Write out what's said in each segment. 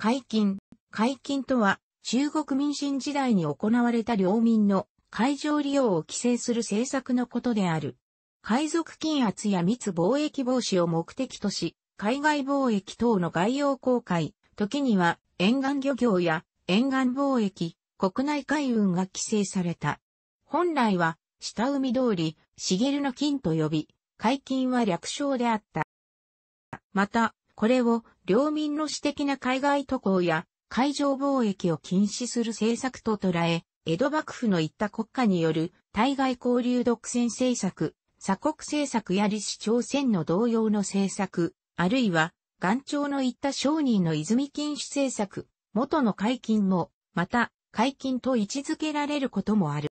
解禁。解禁とは、中国民進時代に行われた領民の海上利用を規制する政策のことである。海賊禁圧や密貿易防止を目的とし、海外貿易等の概要公開、時には沿岸漁業や沿岸貿易、国内海運が規制された。本来は、下海通り、茂の金と呼び、海禁は略称であった。また、これを領民の私的な海外渡航や海上貿易を禁止する政策と捉え、江戸幕府の言った国家による対外交流独占政策、鎖国政策や李氏朝鮮の同様の政策、あるいは元朝の言った商人の泉禁止政策、元の解禁も、また解禁と位置づけられることもある。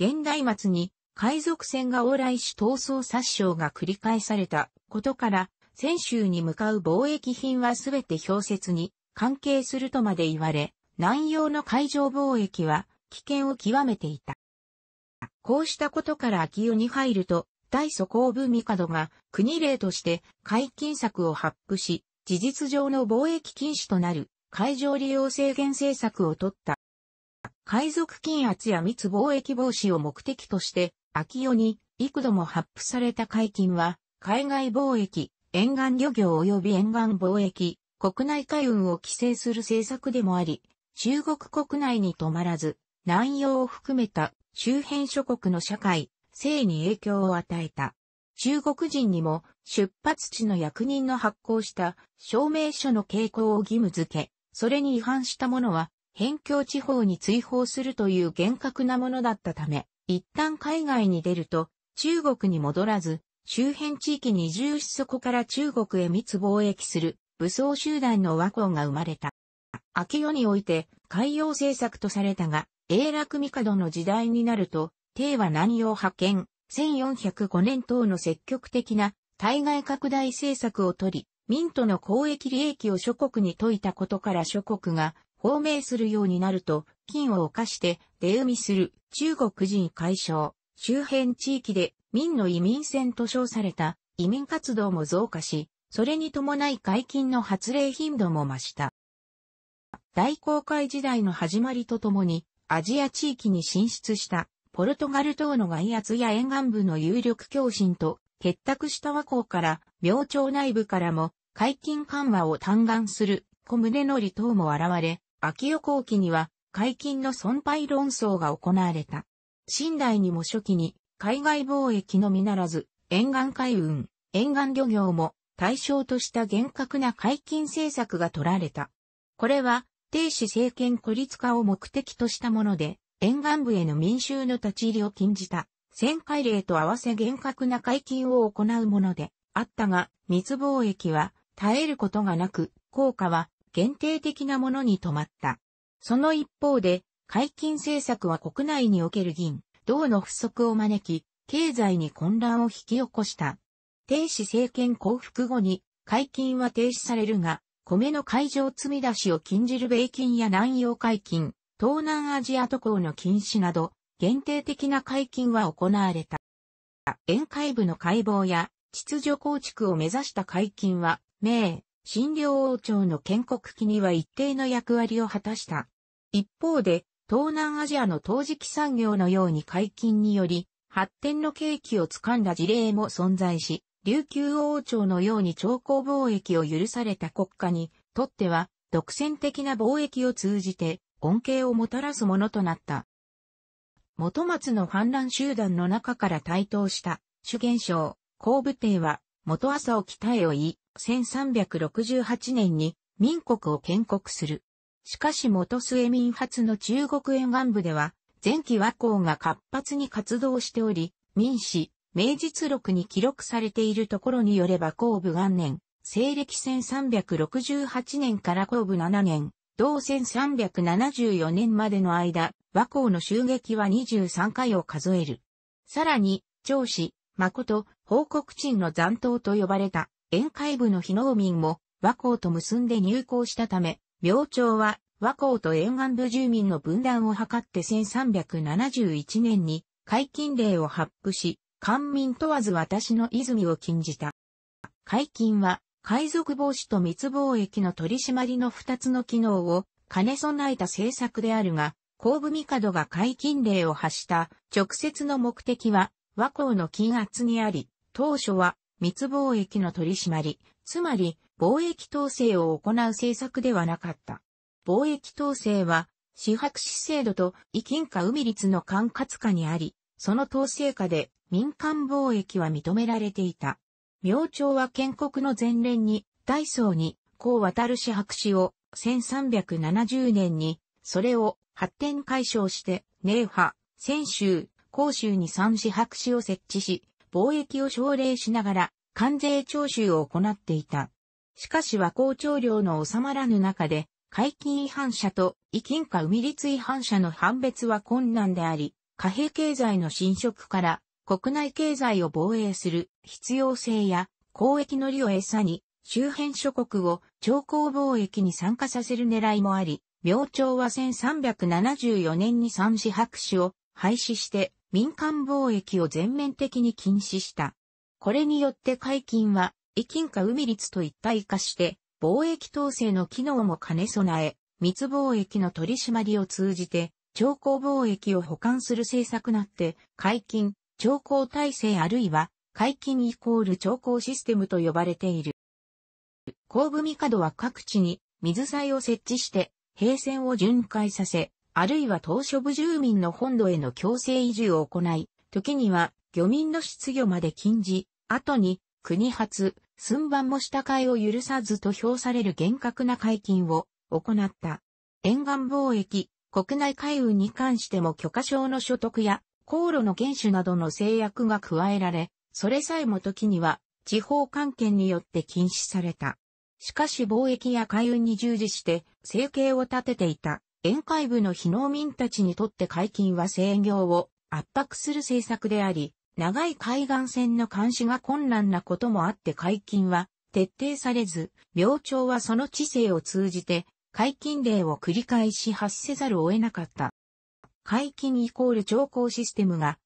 現代末に海賊船が往来し闘争殺傷が繰り返されたことから、泉州に向かう貿易品はすべて氷雪に関係するとまで言われ、南洋の海上貿易は危険を極めていた。こうしたことから秋代に入ると、大祖公文帝が国令として解禁策を発布し、事実上の貿易禁止となる海上利用制限政策を取った。海賊禁圧や密貿易防止を目的として、秋代に幾度も発布された解禁は、海外貿易、沿岸漁業及び沿岸貿易、国内海運を規制する政策でもあり、中国国内に止まらず、南洋を含めた周辺諸国の社会、性に影響を与えた。中国人にも出発地の役人の発行した証明書の傾向を義務付け、それに違反した者は、辺境地方に追放するという厳格なものだったため、一旦海外に出ると、中国に戻らず、周辺地域に住しそこから中国へ密貿易する武装集団の和光が生まれた。明世において海洋政策とされたが、永楽帝の時代になると、帝は南洋派遣、1405年等の積極的な対外拡大政策をとり、民との交易利益を諸国に解いたことから諸国が放命するようになると、金を犯して出海する中国人解消、周辺地域で民の移民船と称された移民活動も増加し、それに伴い解禁の発令頻度も増した。大航海時代の始まりとともに、アジア地域に進出したポルトガル島の外圧や沿岸部の有力共振と結託した和光から、明朝内部からも解禁緩和を嘆願する小宗則等も現れ、秋代後期には解禁の損廃論争が行われた。新代にも初期に海外貿易のみならず、沿岸海運、沿岸漁業も対象とした厳格な解禁政策が取られた。これは、低止政権孤立化を目的としたもので、沿岸部への民衆の立ち入りを禁じた、旋回令と合わせ厳格な解禁を行うもので、あったが、密貿易は耐えることがなく、効果は限定的なものに止まった。その一方で、解禁政策は国内における銀、銅の不足を招き、経済に混乱を引き起こした。停止政権降伏後に、解禁は停止されるが、米の海上積み出しを禁じる米金や南洋解禁、東南アジア渡航の禁止など、限定的な解禁は行われた。沿海部の解剖や秩序構築を目指した解禁は、明、新領王朝の建国期には一定の役割を果たした。一方で、東南アジアの陶磁器産業のように解禁により、発展の契機を掴んだ事例も存在し、琉球王朝のように朝貢貿易を許された国家にとっては、独占的な貿易を通じて恩恵をもたらすものとなった。元松の反乱集団の中から台頭した主元将、後部帝は元朝を北へをい、1368年に民国を建国する。しかし元末民発の中国沿岸部では、前期和光が活発に活動しており、民史、明実録に記録されているところによれば後部元年、西暦1368年から後部7年、同1374年までの間、和光の襲撃は23回を数える。さらに、長子、誠、報告陳の残党と呼ばれた、宴会部の非農民も、和光と結んで入港したため、明朝は和光と沿岸部住民の分断を図って1371年に解禁令を発布し、官民問わず私の泉を禁じた。解禁は海賊防止と密貿易の取り締まりの二つの機能を兼ね備えた政策であるが、後部帝が解禁令を発した直接の目的は和光の禁圧にあり、当初は密貿易の取り締まり、つまり貿易統制を行う政策ではなかった。貿易統制は、支白市制度と異金か、海率の管轄下にあり、その統制下で民間貿易は認められていた。明朝は建国の前年に、大層に、こう渡る支白市を、1370年に、それを発展解消して、寧波、泉州、甲州に三支白市を設置し、貿易を奨励しながら、関税徴収を行っていた。しかし和光徴量の収まらぬ中で、海禁違反者と遺金か海立違反者の判別は困難であり、貨幣経済の侵食から国内経済を防衛する必要性や交易の利を餌に周辺諸国を超高貿易に参加させる狙いもあり、明朝は1374年に三四白紙を廃止して民間貿易を全面的に禁止した。これによって海禁はイ金貨海率と一体化して、貿易統制の機能も兼ね備え、密貿易の取り締まりを通じて、超高貿易を保管する政策なって、解禁、超高体制あるいは、解禁イコール超高システムと呼ばれている。後部角は各地に水災を設置して、平線を巡回させ、あるいは島し部住民の本土への強制移住を行い、時には漁民の失業まで禁じ、後に国発、寸番も下界を許さずと評される厳格な解禁を行った。沿岸貿易、国内海運に関しても許可証の所得や航路の厳守などの制約が加えられ、それさえも時には地方関係によって禁止された。しかし貿易や海運に従事して生計を立てていた沿海部の非農民たちにとって解禁は制業を圧迫する政策であり、長い海岸線の監視が困難なこともあって解禁は徹底されず、明朝はその知性を通じて解禁令を繰り返し発せざるを得なかった。解禁イコール調校システムが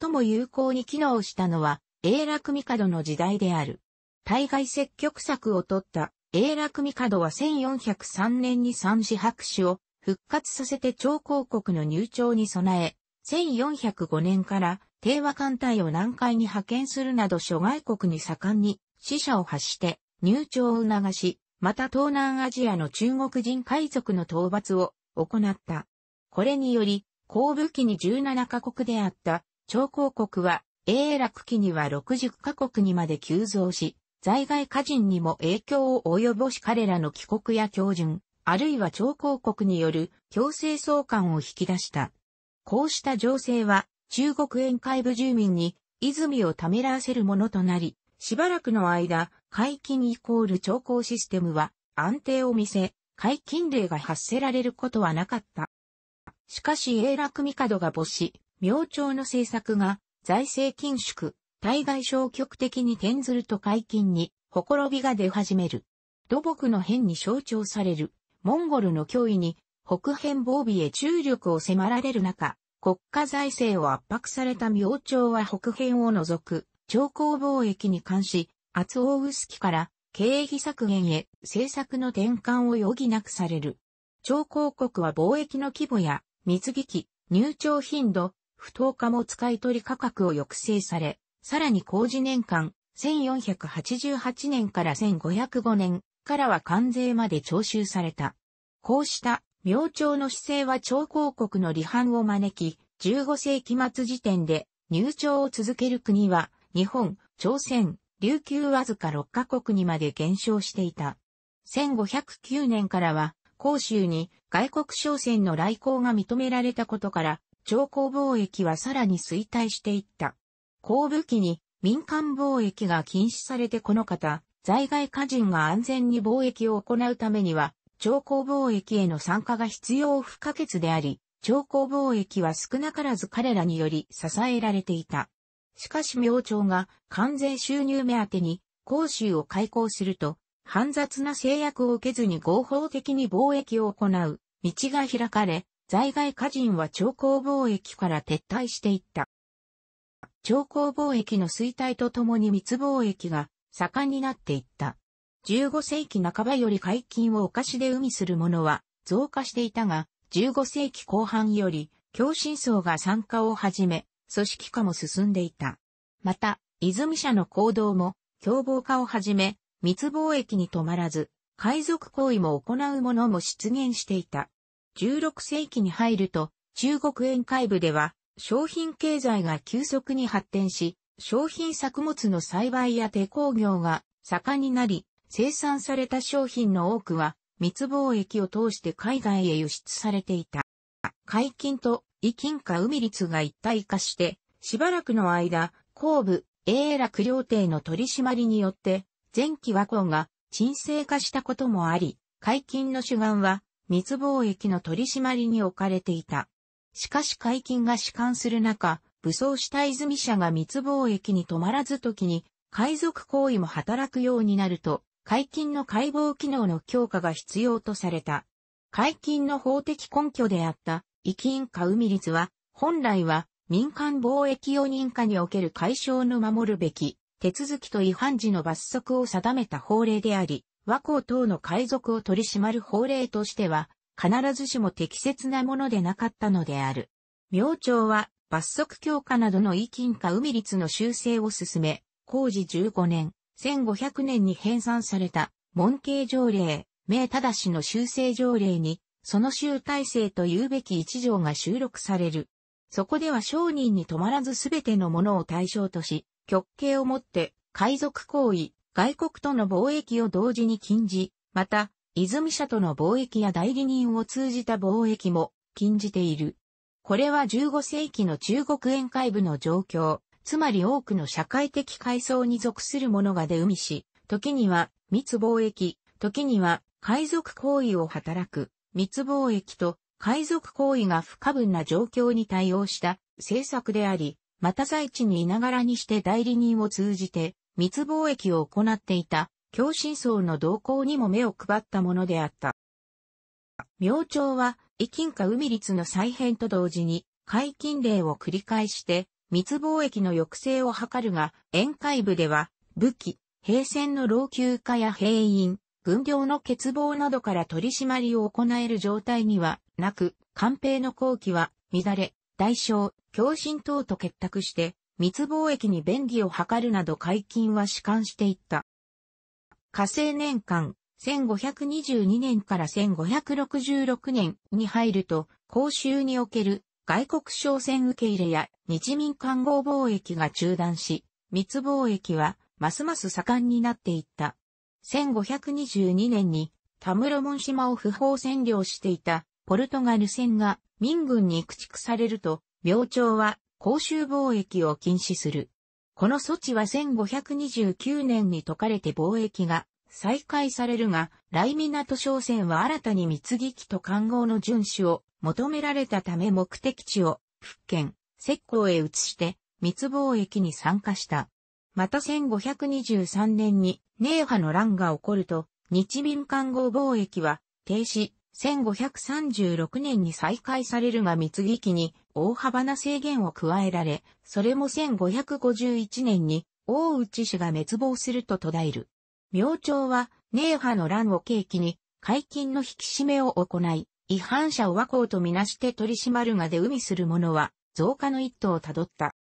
最も有効に機能したのは永楽帝の時代である。対外積極策を取った永楽帝は1403年に三子白紙を復活させて超広国の入庁に備え、1405年から平和艦隊を南海に派遣するなど諸外国に盛んに死者を発して入庁を促し、また東南アジアの中国人海賊の討伐を行った。これにより、後部期に17カ国であった長江国は永楽期には60カ国にまで急増し、在外家人にも影響を及ぼし彼らの帰国や教準、あるいは長江国による強制送還を引き出した。こうした情勢は中国沿海部住民に泉をためらわせるものとなり、しばらくの間、解禁イコール調校システムは安定を見せ、解禁令が発せられることはなかった。しかし永楽帝が没し、明朝の政策が財政緊縮、対外消極的に転ずると解禁に、ほころびが出始める。土木の変に象徴される、モンゴルの脅威に、北辺防備へ注力を迫られる中、国家財政を圧迫された明朝は北辺を除く、朝貢貿易に関し、厚大薄木から経費削減へ政策の転換を余儀なくされる。朝貢国は貿易の規模や水引、入庁頻度、不当も使い取り価格を抑制され、さらに工事年間、1488年から1505年からは関税まで徴収された。こうした明朝の姿勢は朝貢国の離反を招き、15世紀末時点で入朝を続ける国は、日本、朝鮮、琉球わずか6カ国にまで減少していた。1509年からは、広州に外国商船の来航が認められたことから、朝貢貿易はさらに衰退していった。後武器に民間貿易が禁止されてこの方、在外家人が安全に貿易を行うためには、超高貿易への参加が必要不可欠であり、超高貿易は少なからず彼らにより支えられていた。しかし明朝が関税収入目当てに広州を開港すると、煩雑な制約を受けずに合法的に貿易を行う道が開かれ、在外家人は超高貿易から撤退していった。超高貿易の衰退とともに密貿易が盛んになっていった。15世紀半ばより解禁をお菓子で海するものは増加していたが、15世紀後半より、共振層が参加を始め、組織化も進んでいた。また、泉社の行動も、凶暴化を始め、密貿易に止まらず、海賊行為も行うものも出現していた。16世紀に入ると、中国沿海部では、商品経済が急速に発展し、商品作物の栽培や手工業が盛んになり、生産された商品の多くは密貿易を通して海外へ輸出されていた。海禁と異金か海率が一体化して、しばらくの間、後部、永楽料亭の取り締まりによって、前期和光が沈静化したこともあり、海禁の主眼は密貿易の取り締まりに置かれていた。しかし海禁が主観する中、武装した泉社が密貿易に止まらず時に、海賊行為も働くようになると、解禁の解剖機能の強化が必要とされた。解禁の法的根拠であった、遺金か海率は、本来は民間貿易用認可における解消の守るべき手続きと違反時の罰則を定めた法令であり、和光等の海賊を取り締まる法令としては、必ずしも適切なものでなかったのである。明朝は罰則強化などの遺金か海率の修正を進め、工事15年、1500年に編纂された、門慶条例、明氏の修正条例に、その集大成というべき一条が収録される。そこでは商人に止まらずすべてのものを対象とし、極刑をもって、海賊行為、外国との貿易を同時に禁じ、また、泉社との貿易や代理人を通じた貿易も禁じている。これは15世紀の中国沿会部の状況、つまり多くの社会的階層に属する者が出海し、時には密貿易、時には海賊行為を働く、密貿易と海賊行為が不可分な状況に対応した政策であり、また在地にいながらにして代理人を通じて密貿易を行っていた共振層の動向にも目を配ったものであった。明朝は、異金か海率の再編と同時に、解禁令を繰り返して、密貿易の抑制を図るが、沿海部では、武器、兵船の老朽化や兵員、軍業の欠乏などから取り締まりを行える状態にはなく、官兵の後期は、乱れ、代償、共振等と結託して、密貿易に便宜を図るなど解禁は主観していった。火星年間、1522年から1566年に入ると、公衆における外国商船受け入れや日民観合貿易が中断し、密貿易はますます盛んになっていった。1522年にタムロモン島を不法占領していたポルトガル船が民軍に駆逐されると、明朝は公衆貿易を禁止する。この措置は1529年に解かれて貿易が再開されるが、来港商船は新たに密撃と官合の遵守を求められたため目的地を福建、石膏へ移して密貿易に参加した。また1523年にーハの乱が起こると日民間合貿易は停止、1536年に再開されるが密議期に大幅な制限を加えられ、それも1551年に大内氏が滅亡すると途絶える。明朝は、ーハの乱を契機に、解禁の引き締めを行い、違反者を和光とみなして取り締まるがで海する者は、増加の一途をたどった。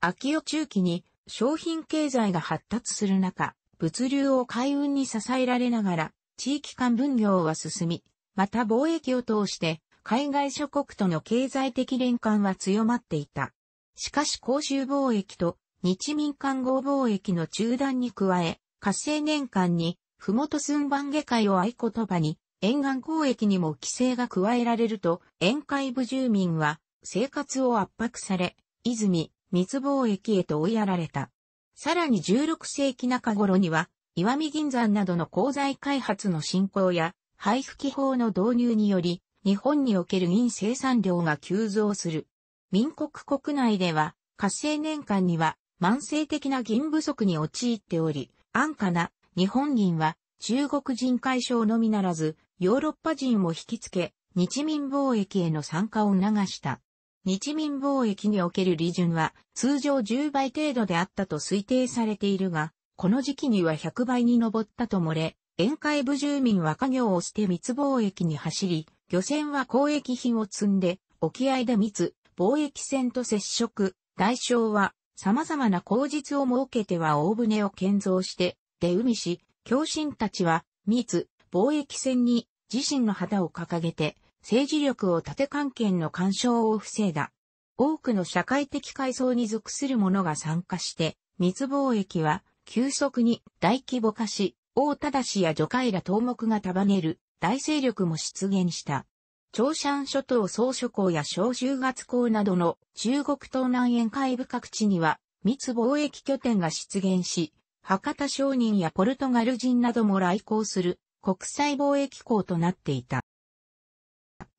秋代中期に商品経済が発達する中、物流を海運に支えられながら、地域間分業は進み、また貿易を通して、海外諸国との経済的連関は強まっていた。しかし公衆貿易と日民間合貿易の中断に加え、火星年間に、ふもと寸番下界を合言葉に、沿岸交易にも規制が加えられると、沿海部住民は生活を圧迫され、泉、密貿易へと追いやられた。さらに16世紀中頃には、岩見銀山などの鉱材開発の進行や、配布機法の導入により、日本における銀生産量が急増する。民国国内では、活性年間には、慢性的な銀不足に陥っており、安価な日本銀は中国人解消のみならず、ヨーロッパ人を引きつけ、日民貿易への参加を促した。日民貿易における利潤は通常10倍程度であったと推定されているが、この時期には100倍に上ったと漏れ、沿海部住民は家業を捨て密貿易に走り、漁船は交易品を積んで、沖合で密、貿易船と接触、代償は様々な口実を設けては大船を建造して、出海し、共神たちは、密、貿易戦に自身の旗を掲げて、政治力を縦関係の干渉を防いだ。多くの社会的階層に属する者が参加して、密貿易は急速に大規模化し、王忠氏や除海ら頭目が束ねる大勢力も出現した。長山諸島総諸港や小中月港などの中国東南沿海部各地には密貿易拠点が出現し、博多商人やポルトガル人なども来航する国際貿易港となっていた。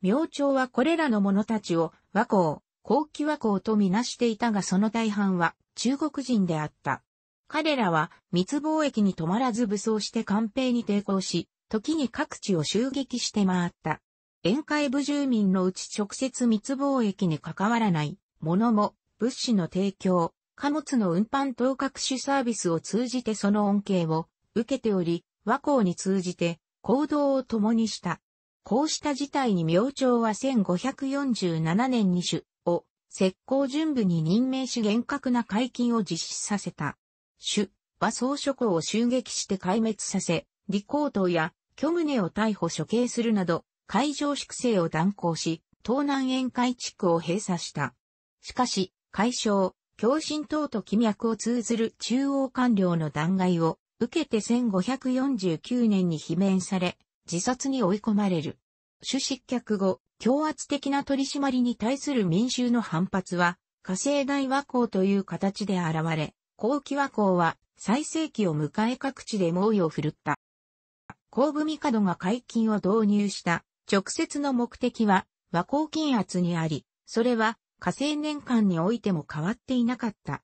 明朝はこれらの者たちを和光、高期和光とみなしていたがその大半は中国人であった。彼らは密貿易に止まらず武装して官兵に抵抗し、時に各地を襲撃して回った。沿海部住民のうち直接密貿易に関わらない者も物資の提供、貨物の運搬等各種サービスを通じてその恩恵を受けており、和光に通じて行動を共にした。こうした事態に明朝は1547年に主を石膏準部に任命し厳格な解禁を実施させた。主は総諸侯を襲撃して壊滅させ、李光東や虚宗を逮捕処刑するなど、海上粛清を断行し、東南沿海地区を閉鎖した。しかし、海省、共振等と気脈を通ずる中央官僚の弾劾を受けて1549年に罷免され、自殺に追い込まれる。主失脚後、強圧的な取り締まりに対する民衆の反発は、火星大和光という形で現れ、後期和光は最盛期を迎え各地で猛威を振るった。後部帝が解禁を導入した直接の目的は和光禁圧にあり、それは火星年間においても変わっていなかった。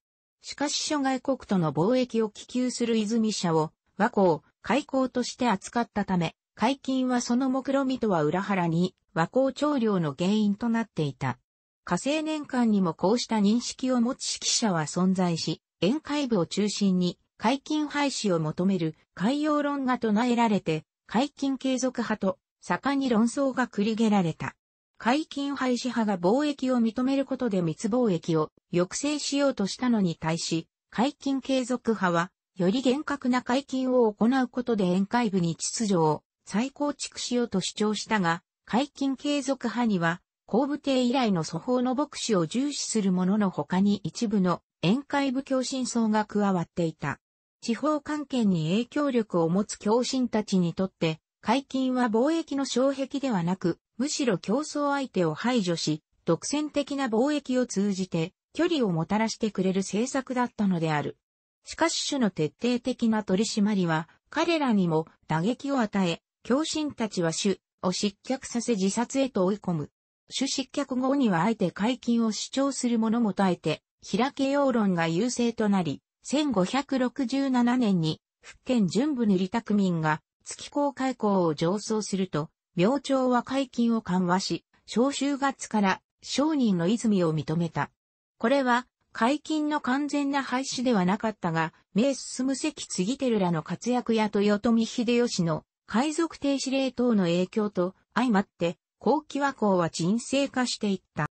しかし諸外国との貿易を希求する泉社を和光、開港として扱ったため、解禁はその目論見とは裏腹に和光調量の原因となっていた。火星年間にもこうした認識を持つ指揮者は存在し、宴会部を中心に解禁廃止を求める海洋論が唱えられて、解禁継続派と盛んに論争が繰りげられた。解禁廃止派が貿易を認めることで密貿易を抑制しようとしたのに対し、解禁継続派は、より厳格な解禁を行うことで宴会部に秩序を再構築しようと主張したが、解禁継続派には、公部帝以来の祖法の牧師を重視するものの他に一部の宴会部共振層が加わっていた。地方関係に影響力を持つ共振たちにとって、解禁は貿易の障壁ではなく、むしろ競争相手を排除し、独占的な貿易を通じて、距離をもたらしてくれる政策だったのである。しかし種の徹底的な取り締まりは、彼らにも打撃を与え、狂信たちは種を失脚させ自殺へと追い込む。種失脚後にはあえて解禁を主張する者も耐えて、開けよう論が優勢となり、1567年に、福建準部塗田区民が月光開港を上奏すると、明朝は解禁を緩和し、召集月から商人の泉を認めた。これは、解禁の完全な廃止ではなかったが、名進関継るらの活躍や豊臣秀吉の海賊停止令等の影響と相まって、後期和光は沈静化していった。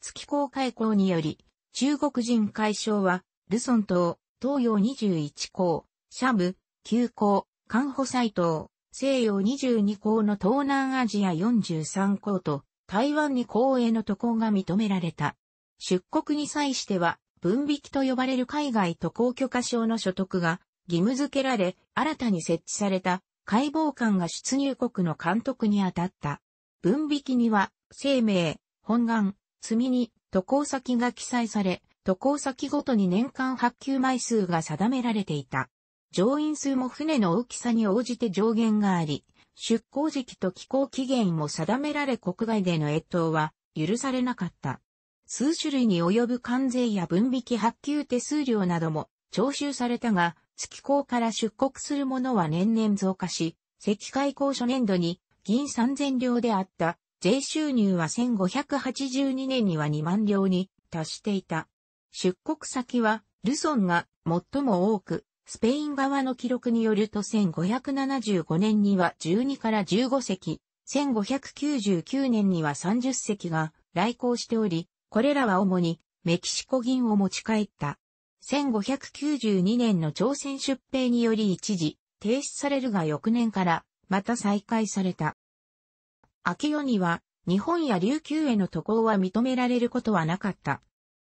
月光開港により、中国人海相は、ルソン島、東洋21港、シャブ、旧港、カンホサイ島、西洋22校の東南アジア43校と台湾2校への渡航が認められた。出国に際しては分引と呼ばれる海外渡航許可証の所得が義務付けられ、新たに設置された解剖官が出入国の監督に当たった。分引には、生命、本願、積みに渡航先が記載され、渡航先ごとに年間発給枚数が定められていた。乗員数も船の大きさに応じて上限があり、出港時期と寄港期限も定められ国外での越冬は許されなかった。数種類に及ぶ関税や分引発給手数料なども徴収されたが、月港から出国するものは年々増加し、石海港初年度に銀3000両であった税収入は1582年には2万両に達していた。出国先はルソンが最も多く、スペイン側の記録によると1575年には12から15隻、1599年には30隻が来航しており、これらは主にメキシコ銀を持ち帰った。1592年の朝鮮出兵により一時停止されるが翌年からまた再開された。明夜には日本や琉球への渡航は認められることはなかった。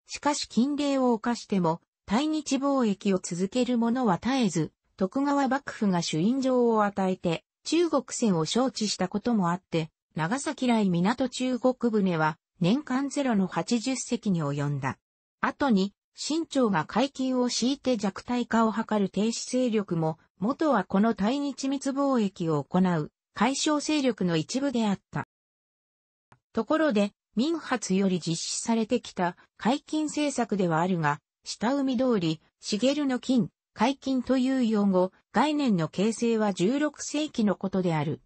しかし禁令を犯しても対日貿易を続ける者は絶えず、徳川幕府が主印状を与えて、中国船を招致したこともあって、長崎来港中国船は年間ゼロの80隻に及んだ。後に、清朝が解禁を敷いて弱体化を図る停止勢力も、元はこの対日密貿易を行う解消勢力の一部であった。ところで、民発より実施されてきた解禁政策ではあるが、下海通り、茂の金、解禁という用語、概念の形成は16世紀のことである。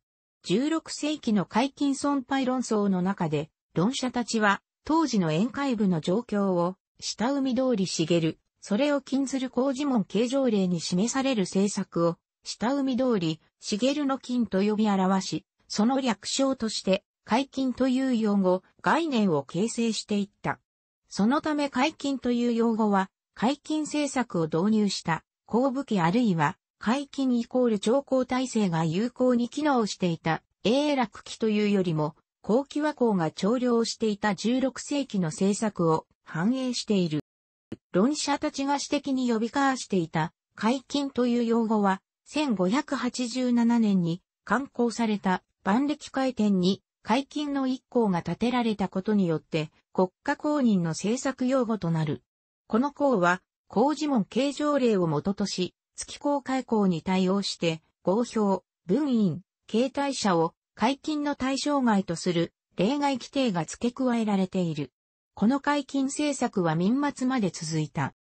16世紀の解禁損廃論争の中で、論者たちは、当時の宴会部の状況を、下海通り茂、それを禁ずる工事門形状例に示される政策を、下海通り、茂の金と呼び表し、その略称として、解禁という用語、概念を形成していった。そのため解禁という用語は、解禁政策を導入した、公武器あるいは、解禁イコール超高体制が有効に機能していた、永楽期というよりも、後期和光が調量していた16世紀の政策を反映している。論者たちが指摘に呼び交わしていた、解禁という用語は、1587年に刊行された万歴改典に解禁の一行が建てられたことによって、国家公認の政策用語となる。この項は、公示門形状例を元とし、月公開校に対応して、合表、分院、携帯者を解禁の対象外とする例外規定が付け加えられている。この解禁政策は民末まで続いた。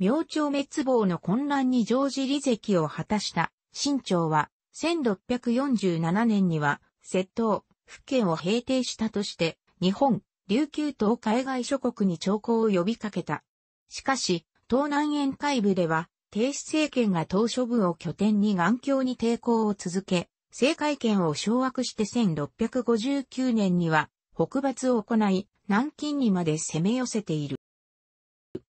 明朝滅亡の混乱に常時理席を果たした清朝は、1647年には、窃盗、府県を平定したとして、日本、琉球等海外諸国に徴貢を呼びかけた。しかし、東南沿海部では、停止政権が島諸部を拠点に眼鏡に抵抗を続け、政界権を掌握して1659年には北伐を行い、南京にまで攻め寄せている。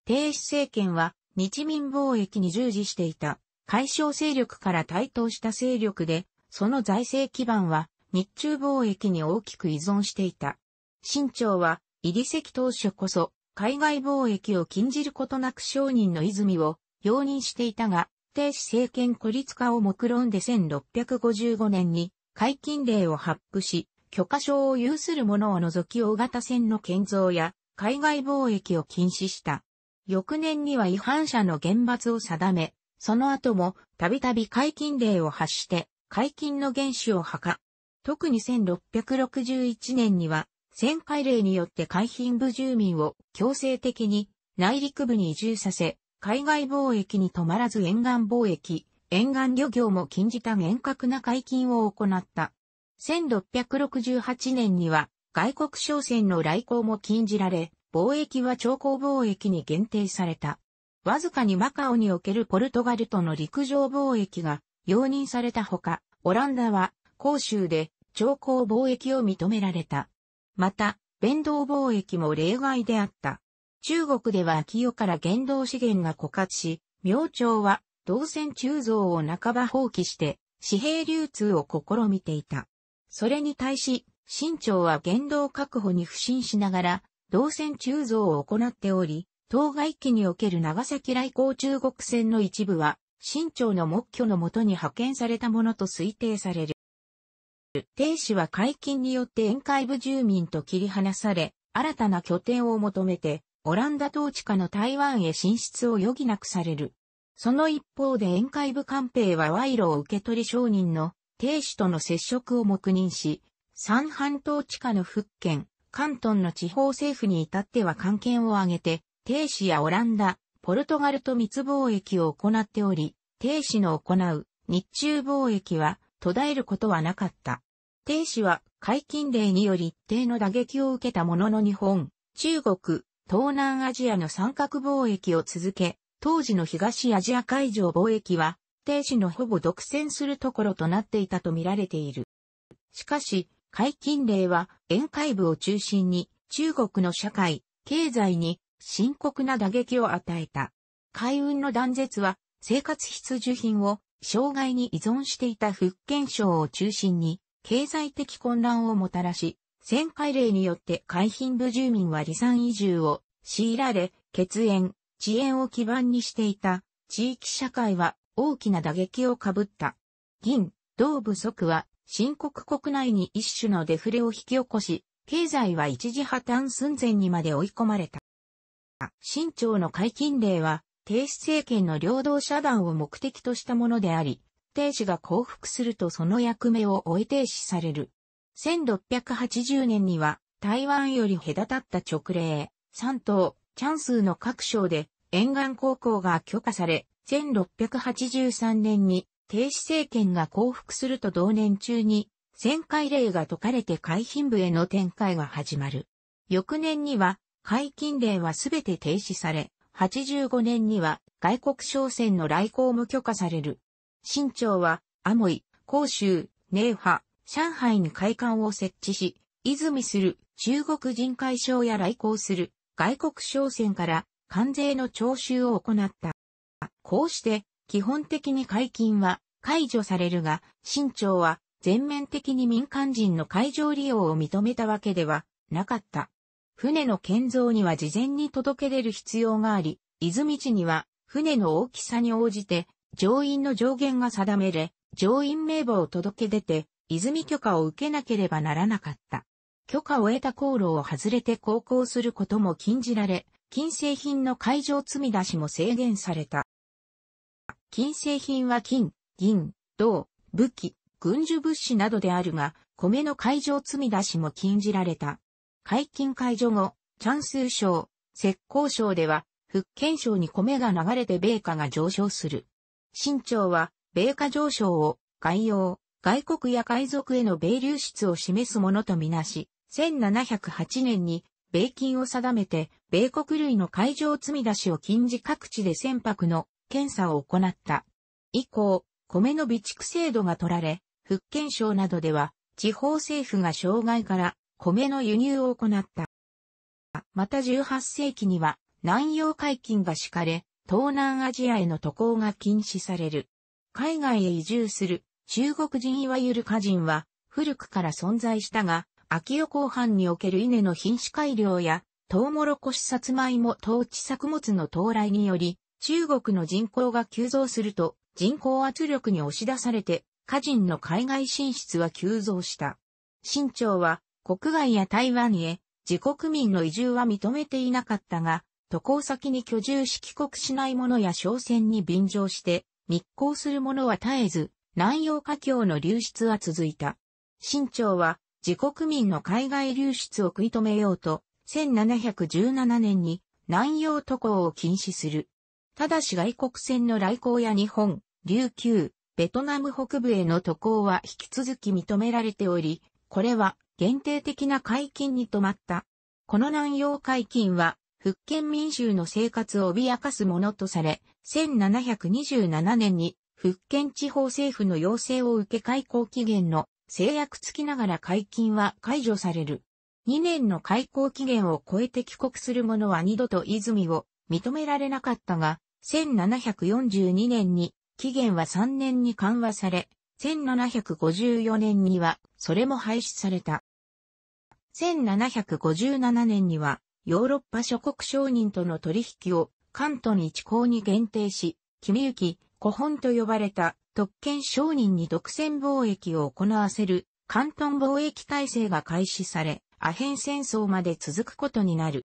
停止政権は日民貿易に従事していた解消勢力から台頭した勢力で、その財政基盤は日中貿易に大きく依存していた。新朝は、入り席当初こそ、海外貿易を禁じることなく商人の泉を容認していたが、停止。政権孤立化を目論んで1655年に解禁令を発布し、許可証を有する者を除き大型船の建造や海外貿易を禁止した。翌年には違反者の厳罰を定め、その後もたびたび解禁令を発して解禁の原始を図。特に1661年には旋回令によって海浜部住民を強制的に内陸部に移住させ、海外貿易に止まらず沿岸貿易、沿岸漁業も禁じた厳格な解禁を行った。1668年には外国商船の来航も禁じられ、貿易は長江貿易に限定された。わずかにマカオにおけるポルトガルとの陸上貿易が容認されたほか、オランダは広州で長江貿易を認められた。また、弁道貿易も例外であった。中国では秋代から原動資源が枯渇し、明朝は銅線鋳造を半ば放棄して紙幣流通を試みていた。それに対し、清朝は原動確保に不信しながら、銅線鋳造を行っており、当該機における長崎来航中国船の一部は、清朝の目拠のもとに派遣されたものと推定される。天使は解禁によって宴会部住民と切り離され、新たな拠点を求めて、オランダ統治下の台湾へ進出を余儀なくされる。その一方で宴会部官兵は賄賂を受け取り商人の亭主との接触を黙認し、三半島地下の福建、関東の地方政府に至っては関係を挙げて、亭主やオランダ、ポルトガルと密貿易を行っており、亭主の行う日中貿易は途絶えることはなかった。帝氏は解禁令により一定の打撃を受けたものの日本、中国、東南アジアの三角貿易を続け、当時の東アジア海上貿易は、帝氏のほぼ独占するところとなっていたと見られている。しかし、解禁令は沿海部を中心に中国の社会、経済に深刻な打撃を与えた。海運の断絶は生活必需品を障害に依存していた福建省を中心に、経済的混乱をもたらし、旋回令によって海浜部住民は離散移住を強いられ、血縁、遅延を基盤にしていた地域社会は大きな打撃をかぶった。銀、銅不足は新国国内に一種のデフレを引き起こし、経済は一時破綻寸前にまで追い込まれた。新朝の解禁令は帝止政権の領導遮断を目的としたものであり、帝止が降伏するとその役目を終え停止される。1680年には台湾より隔たった直令、三島、チャンスの各省で沿岸高校が許可され、1683年に帝止政権が降伏すると同年中に、旋回令が解かれて海浜部への展開が始まる。翌年には、海禁令はすべて停止され、85年には外国商船の来航も許可される。新朝は、アモイ、広州、ネーハ、上海に会館を設置し、泉する中国人会商や来航する外国商船から関税の徴収を行った。こうして、基本的に解禁は解除されるが、新朝は全面的に民間人の会場利用を認めたわけではなかった。船の建造には事前に届け出る必要があり、泉地には船の大きさに応じて乗員の上限が定めれ、乗員名簿を届け出て、泉許可を受けなければならなかった。許可を得た航路を外れて航行することも禁じられ、禁製品の海上積み出しも制限された。禁製品は金、銀、銅、武器、軍需物資などであるが、米の海上積み出しも禁じられた。解禁解除後、チャンス省、石膏省では、福建省に米が流れて米価が上昇する。新朝は、米価上昇を、外洋、外国や海賊への米流出を示すものとみなし、1708年に、米金を定めて、米国類の海上積み出しを禁じ各地で船舶の検査を行った。以降、米の備蓄制度が取られ、福建省などでは、地方政府が障害から米の輸入を行った。また18世紀には南洋解禁が敷かれ、東南アジアへの渡航が禁止される。海外へ移住する中国人いわゆる家人は古くから存在したが、秋代後半における稲の品種改良や、トウモロコシサツマイモ当地作物の到来により、中国の人口が急増すると、人口圧力に押し出されて、家人の海外進出は急増した。清朝は国外や台湾へ自国民の移住は認めていなかったが、渡航先に居住し帰国しない者や商船に便乗して密航する者は絶えず、南洋華僑の流出は続いた。清朝は自国民の海外流出を食い止めようと、1717年に南洋渡航を禁止する。ただし外国船の来航や日本、琉球、ベトナム北部への渡航は引き続き認められており、これは限定的な解禁に止まった。この南洋解禁は、福建民衆の生活を脅かすものとされ、1727年に福建地方政府の要請を受け開港期限の制約付きながら解禁は解除される。2年の開港期限を超えて帰国する者は二度と泉を認められなかったが、1742年に期限は3年に緩和され、1754年にはそれも廃止された。1757年には、ヨーロッパ諸国商人との取引を関東に一向に限定し、君行、き、古本と呼ばれた特権商人に独占貿易を行わせる関東貿易体制が開始され、アヘン戦争まで続くことになる。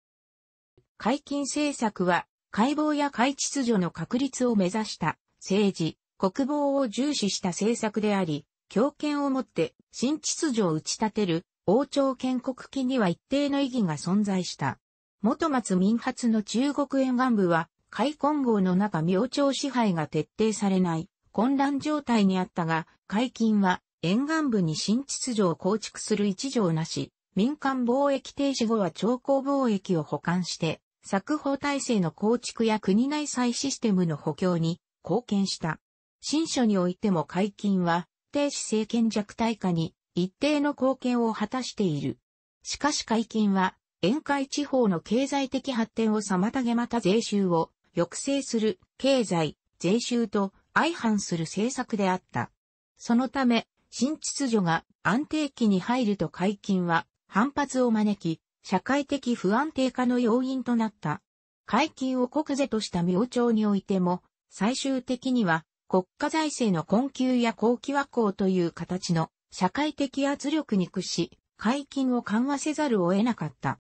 解禁政策は、解剖や解秩序の確立を目指した政治、国防を重視した政策であり、強権をもって新秩序を打ち立てる王朝建国期には一定の意義が存在した。元松民発の中国沿岸部は、開混号の中明朝支配が徹底されない混乱状態にあったが、海禁は沿岸部に新秩序を構築する一条なし、民間貿易停止後は朝貢貿易を補完して、作法体制の構築や国内再システムの補強に貢献した。新書においても海禁は、停止政権弱体化に一定の貢献を果たしている。しかし解禁は、沿海地方の経済的発展を妨げまた税収を抑制する経済、税収と相反する政策であった。そのため、新秩序が安定期に入ると解禁は反発を招き、社会的不安定化の要因となった。解禁を国是とした明朝においても、最終的には国家財政の困窮や後期和行という形の社会的圧力に屈し、解禁を緩和せざるを得なかった。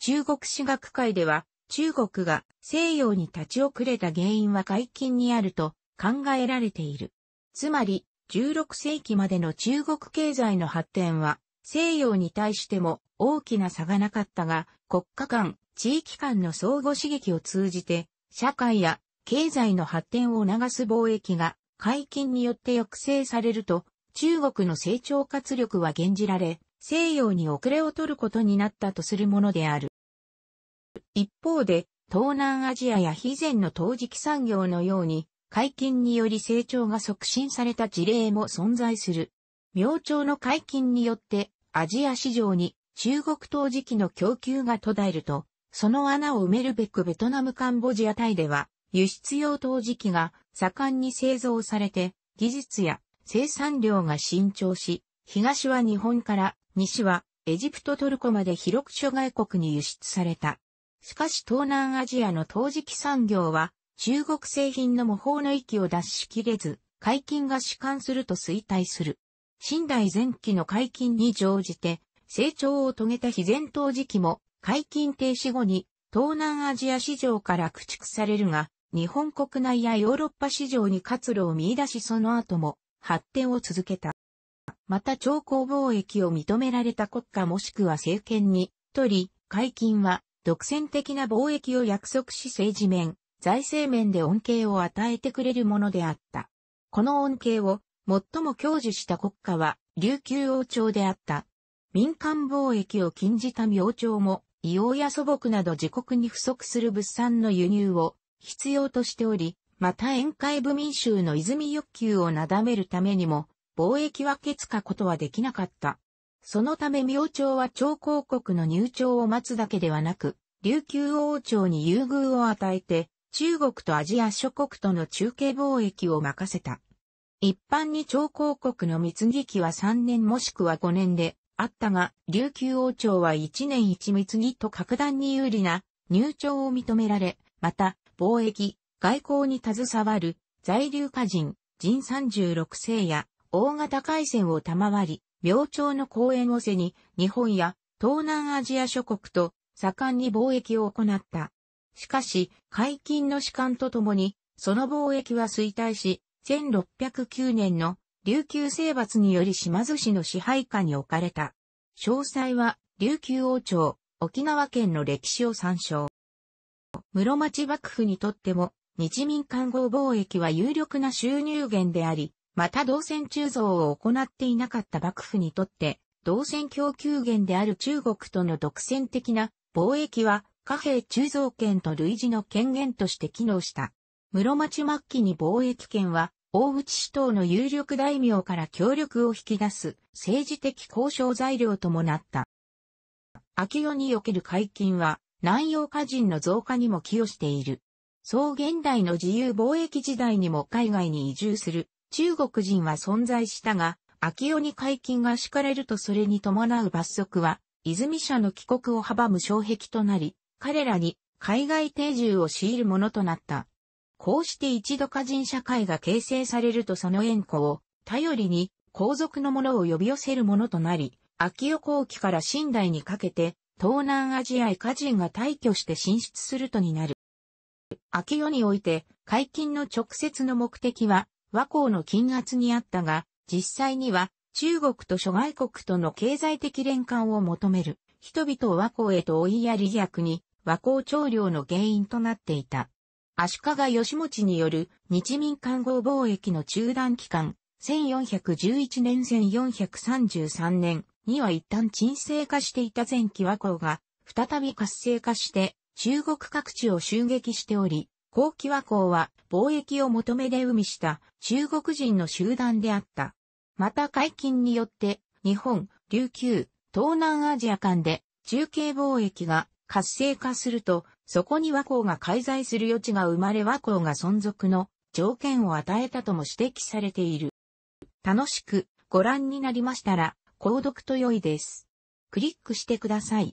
中国史学会では、中国が西洋に立ち遅れた原因は解禁にあると考えられている。つまり、16世紀までの中国経済の発展は、西洋に対しても大きな差がなかったが、国家間、地域間の相互刺激を通じて、社会や経済の発展を促す貿易が解禁によって抑制されると中国の成長活力は減じられ、西洋に遅れを取ることになったとするものである。一方で、東南アジアや非前の陶磁器産業のように、解禁により成長が促進された事例も存在する。明朝の解禁によって、アジア市場に中国陶磁器の供給が途絶えると、その穴を埋めるべくベトナムカンボジアタイでは、輸出用陶磁器が盛んに製造されて、技術や生産量が伸長し、東は日本から西はエジプトトルコまで広く諸外国に輸出された。しかし東南アジアの陶磁器産業は中国製品の模倣の域を脱しきれず、解禁が弛緩すると衰退する。新代前期の解禁に乗じて、成長を遂げた非前陶磁器も解禁停止後に東南アジア市場から駆逐されるが、日本国内やヨーロッパ市場に活路を見出しその後も発展を続けた。また超高貿易を認められた国家もしくは政権に、とり、解禁は、独占的な貿易を約束し政治面、財政面で恩恵を与えてくれるものであった。この恩恵を、最も享受した国家は、琉球王朝であった。民間貿易を禁じた明朝も、硫黄や素朴など自国に不足する物産の輸入を必要としており、また宴会部民衆の泉欲求をなだめるためにも、貿易は決かことはできなかった。そのため明朝は朝公国の入朝を待つだけではなく、琉球王朝に優遇を与えて、中国とアジア諸国との中継貿易を任せた。一般に朝公国の蜜月は3年もしくは5年であったが、琉球王朝は1年1蜜月と格段に有利な入朝を認められ、また、貿易、外交に携わる在留家人、人36世や大型海戦を賜り、明朝の公園を背に日本や東南アジア諸国と盛んに貿易を行った。しかし、解禁の士官とともに、その貿易は衰退し、1609年の琉球征伐により島津市の支配下に置かれた。詳細は、琉球王朝、沖縄県の歴史を参照。室町幕府にとっても、日民間合貿易は有力な収入源であり、また動線鋳造を行っていなかった幕府にとって、動線供給源である中国との独占的な貿易は貨幣鋳造権と類似の権限として機能した。室町末期に貿易権は、大内市等の有力大名から協力を引き出す政治的交渉材料ともなった。秋夜における解禁は、南洋歌人の増加にも寄与している。そう現代の自由貿易時代にも海外に移住する中国人は存在したが、秋代に解禁が敷かれるとそれに伴う罰則は、泉社の帰国を阻む障壁となり、彼らに海外定住を強いるものとなった。こうして一度家人社会が形成されるとその縁故を頼りに皇族の者を呼び寄せるものとなり、秋代後期から新代にかけて東南アジアへ家人が退去して進出するとになる。秋夜において、解禁の直接の目的は、和光の金圧にあったが、実際には、中国と諸外国との経済的連関を求める、人々を和光へと追いやり逆に、和光長領の原因となっていた。足利義持による日民間合貿易の中断期間、1411年1433年には一旦沈静化していた前期和光が、再び活性化して中国各地を襲撃しており、後期和光は貿易を求めで海した中国人の集団であった。また解禁によって、日本、琉球、東南アジア間で中継貿易が活性化すると、そこに和光が介在する余地が生まれ和光が存続の条件を与えたとも指摘されている。楽しくご覧になりましたら、購読と良いです。クリックしてください。